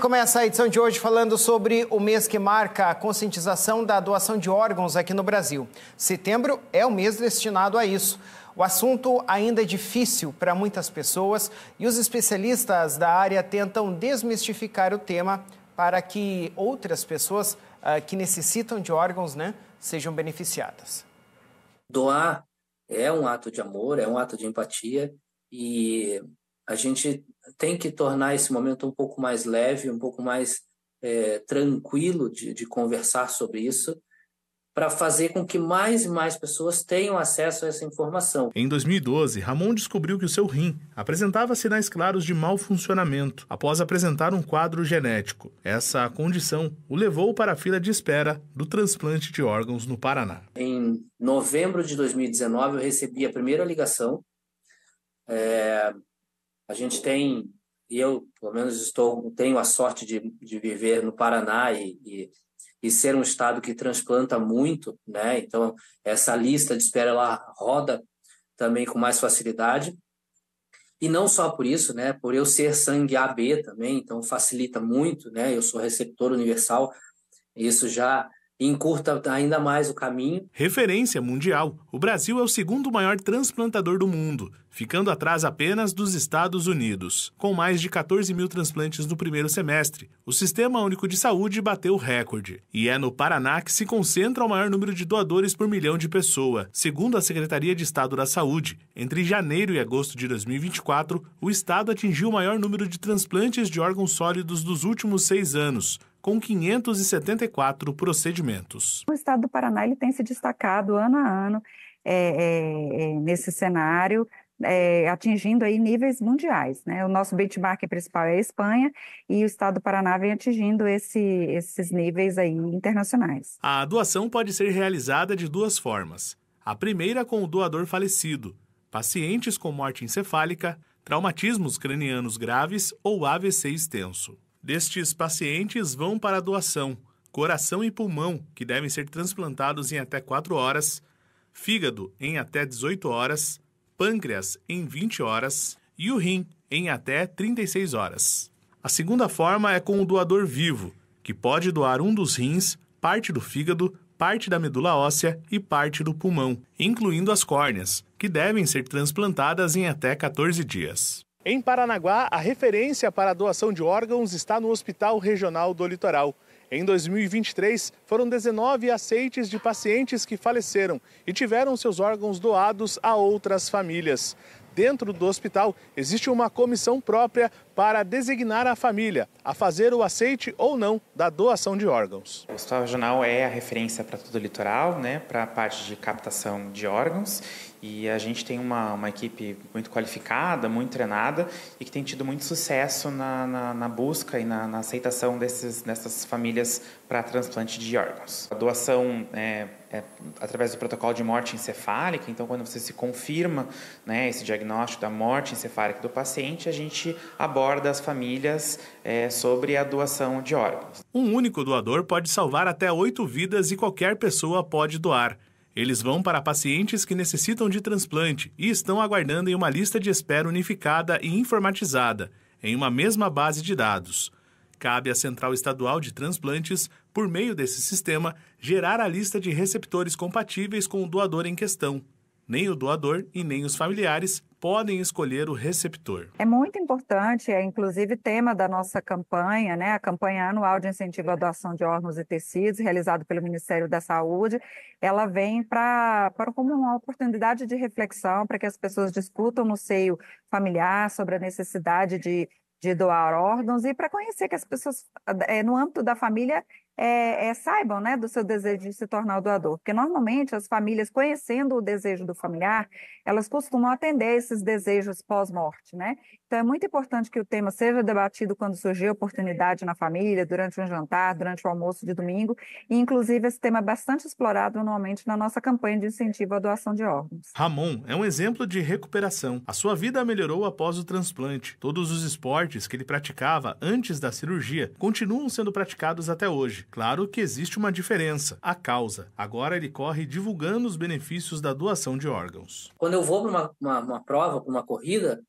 gente começa a edição de hoje falando sobre o mês que marca a conscientização da doação de órgãos aqui no Brasil. Setembro é o mês destinado a isso. O assunto ainda é difícil para muitas pessoas e os especialistas da área tentam desmistificar o tema para que outras pessoas uh, que necessitam de órgãos né, sejam beneficiadas. Doar é um ato de amor, é um ato de empatia e a gente tem que tornar esse momento um pouco mais leve, um pouco mais é, tranquilo de, de conversar sobre isso para fazer com que mais e mais pessoas tenham acesso a essa informação. Em 2012, Ramon descobriu que o seu rim apresentava sinais claros de mau funcionamento após apresentar um quadro genético. Essa condição o levou para a fila de espera do transplante de órgãos no Paraná. Em novembro de 2019, eu recebi a primeira ligação é, a gente tem, e eu pelo menos estou, tenho a sorte de, de viver no Paraná e, e, e ser um estado que transplanta muito, né? Então essa lista de espera ela roda também com mais facilidade. E não só por isso, né? Por eu ser sangue AB também, então facilita muito, né? Eu sou receptor universal, isso já encurta ainda mais o caminho. Referência mundial, o Brasil é o segundo maior transplantador do mundo, ficando atrás apenas dos Estados Unidos. Com mais de 14 mil transplantes no primeiro semestre, o Sistema Único de Saúde bateu recorde. E é no Paraná que se concentra o maior número de doadores por milhão de pessoa. Segundo a Secretaria de Estado da Saúde, entre janeiro e agosto de 2024, o Estado atingiu o maior número de transplantes de órgãos sólidos dos últimos seis anos, com 574 procedimentos. O estado do Paraná ele tem se destacado ano a ano é, é, é, nesse cenário, é, atingindo aí níveis mundiais. Né? O nosso benchmark principal é a Espanha e o estado do Paraná vem atingindo esse, esses níveis aí internacionais. A doação pode ser realizada de duas formas. A primeira com o doador falecido, pacientes com morte encefálica, traumatismos cranianos graves ou AVC extenso. Destes pacientes vão para a doação coração e pulmão, que devem ser transplantados em até 4 horas, fígado em até 18 horas, pâncreas em 20 horas e o rim em até 36 horas. A segunda forma é com o doador vivo, que pode doar um dos rins, parte do fígado, parte da medula óssea e parte do pulmão, incluindo as córneas, que devem ser transplantadas em até 14 dias. Em Paranaguá, a referência para a doação de órgãos está no Hospital Regional do Litoral. Em 2023, foram 19 aceites de pacientes que faleceram e tiveram seus órgãos doados a outras famílias. Dentro do hospital, existe uma comissão própria para designar a família a fazer o aceite ou não da doação de órgãos. O Hospital Regional é a referência para todo o litoral, né, para a parte de captação de órgãos. E a gente tem uma, uma equipe muito qualificada, muito treinada e que tem tido muito sucesso na, na, na busca e na, na, aceitação desses, dessas famílias para transplante de órgãos. A doação é, é, através do protocolo de morte encefálica, então quando você se confirma né, esse diagnóstico da morte encefálica do paciente, a gente aborda maior das famílias é, sobre a doação de órgãos. Um único doador pode salvar até oito vidas e qualquer pessoa pode doar. Eles vão para pacientes que necessitam de transplante e estão aguardando em uma lista de espera unificada e informatizada, em uma mesma base de dados. Cabe à Central Estadual de Transplantes, por meio desse sistema, gerar a lista de receptores compatíveis com o doador em questão nem o doador e nem os familiares podem escolher o receptor. É muito importante, é inclusive tema da nossa campanha, né? A campanha anual de incentivo à doação de órgãos e tecidos, realizado pelo Ministério da Saúde, ela vem para como uma oportunidade de reflexão para que as pessoas discutam no seio familiar sobre a necessidade de de doar órgãos e para conhecer que as pessoas, eh, no âmbito da família, é, é, saibam né, do seu desejo de se tornar doador. Porque normalmente as famílias, conhecendo o desejo do familiar, elas costumam atender esses desejos pós-morte. Né? Então é muito importante que o tema seja debatido quando surgir a oportunidade na família, durante um jantar, durante o almoço de domingo. E, inclusive, esse tema é bastante explorado anualmente na nossa campanha de incentivo à doação de órgãos. Ramon é um exemplo de recuperação. A sua vida melhorou após o transplante. Todos os esportes que ele praticava antes da cirurgia continuam sendo praticados até hoje. Claro que existe uma diferença, a causa. Agora ele corre divulgando os benefícios da doação de órgãos. Quando eu vou para uma, uma, uma, prova, para uma corrida,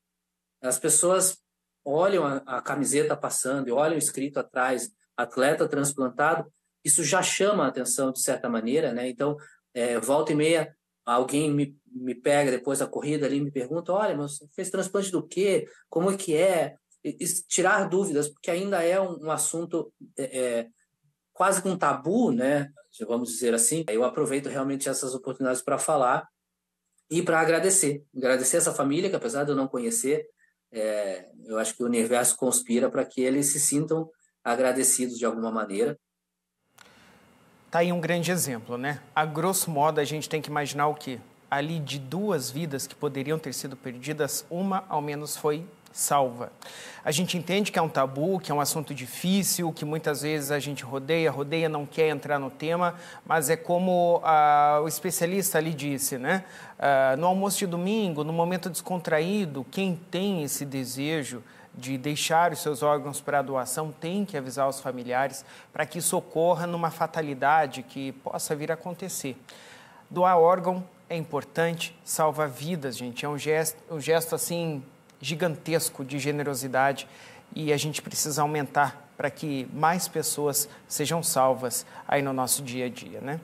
as pessoas olham a, a camiseta passando e olham escrito atrás atleta transplantado. Isso já chama a atenção de certa maneira, né? Então, é, volta e meia, alguém me, me pega depois da corrida ali e me pergunta, olha, mas você fez transplante do quê? Como é que é? E, e tirar dúvidas, porque ainda é um, um assunto é, é quase um tabu, né? Vamos dizer assim. Eu aproveito realmente essas oportunidades para falar e para agradecer, agradecer essa família que apesar de eu não conhecer, é, eu acho que o universo conspira para que eles se sintam agradecidos de alguma maneira. Tá aí um grande exemplo, né? A grosso modo a gente tem que imaginar o quê? Ali de duas vidas que poderiam ter sido perdidas, uma ao menos foi salva. A gente entende que é um tabu, que é um assunto difícil, que muitas vezes a gente rodeia, rodeia, não quer entrar no tema, mas é como ah, o especialista ali disse, né? Ah, no almoço de domingo, no momento descontraído, quem tem esse desejo de deixar os seus órgãos para doação tem que avisar os familiares para que isso ocorra numa fatalidade que possa vir a acontecer. Doar órgão é importante, salva vidas, gente. É um gesto, um gesto assim gigantesco de generosidade e a gente precisa aumentar para que mais pessoas sejam salvas aí no nosso dia a dia, né?